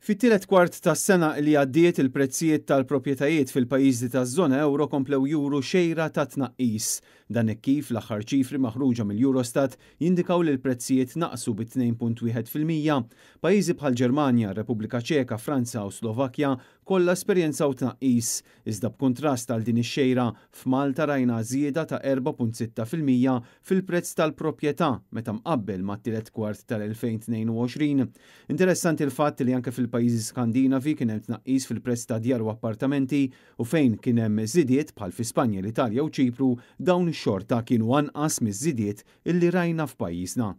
Fit-tielet kwart tas sena li għaddiet il-prezzijiet tal-propietajiet fil-pajjiżi taż-żona euro komplew juru xejra ta' tnaqqis. Dan kif l-aħħar ċifri maħruġa mill-Eurostat jindikaw li l-prezzijiet naqsu bi 2.1%. Pajjiżi bħal Ġermanja, Repubblika Ċeka, Franza u Slovakkja kollha esperjenzaw tnaqqis, iżda b'kuntrast għal din ix-xejra f'Malta rajna żieda ta' 4.6% fil-prezz tal-proprjetà meta mqabbel mat-tielet kwart tal-2022. Interessanti l-fatt li anke fil fil-pajjiżi Skandinavi kien hemm tnaqqis fil-prezz ta' djar u appartamenti u fejn kien hemm żidiet bħal fi Spanja, l-Italja u Ċipru dawn ix-xorta kienu anqas miż-żidiet illi rajna f'pajjiżna.